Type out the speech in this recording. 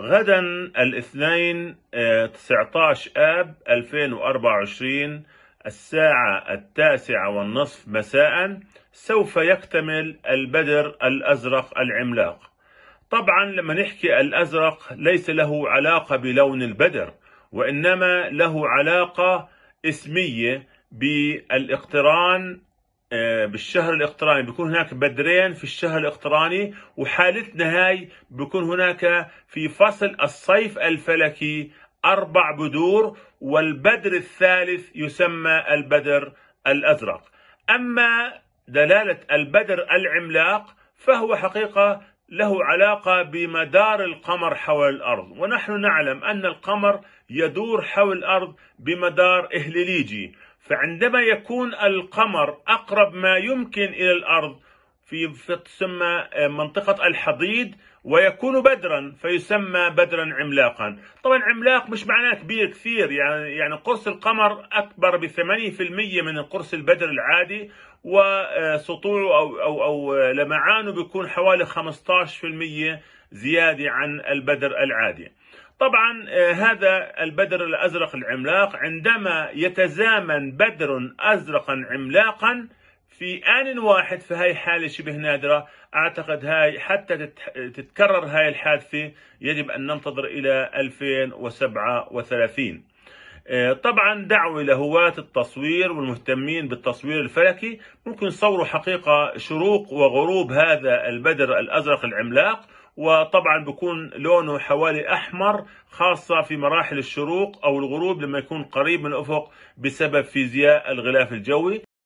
غدا الاثنين 19 آه، آب 2024 الساعة التاسعة والنصف مساء سوف يكتمل البدر الأزرق العملاق طبعا لما نحكي الأزرق ليس له علاقة بلون البدر وإنما له علاقة اسمية بالاقتران آه، بالشهر الاقتراني بيكون هناك بدرين في الشهر الاقتراني وحالتنا هاي بيكون هناك في فصل الصيف الفلكي أربع بدور والبدر الثالث يسمى البدر الأزرق أما دلالة البدر العملاق فهو حقيقة له علاقة بمدار القمر حول الأرض ونحن نعلم أن القمر يدور حول الأرض بمدار إهليليجي فعندما يكون القمر أقرب ما يمكن إلى الأرض في تسمى آه، منطقة الحضيض ويكون بدرا فيسمى بدرا عملاقا طبعا عملاق مش معناه كبير كثير يعني يعني قرص القمر أكبر ب 80% من قرص البدر العادي وسطوعه آه، أو, أو, أو آه، لمعانه بيكون حوالي 15% زيادة عن البدر العادي طبعا آه، هذا البدر الازرق العملاق عندما يتزامن بدر ازرقا عملاقا في ان واحد فهي حاله شبه نادره اعتقد هاي حتى تتكرر هاي الحادثه يجب ان ننتظر الى 2037 آه، طبعا دعوة لهواة التصوير والمهتمين بالتصوير الفلكي ممكن يصوروا حقيقة شروق وغروب هذا البدر الأزرق العملاق وطبعا بيكون لونه حوالي احمر خاصه في مراحل الشروق او الغروب لما يكون قريب من الافق بسبب فيزياء الغلاف الجوي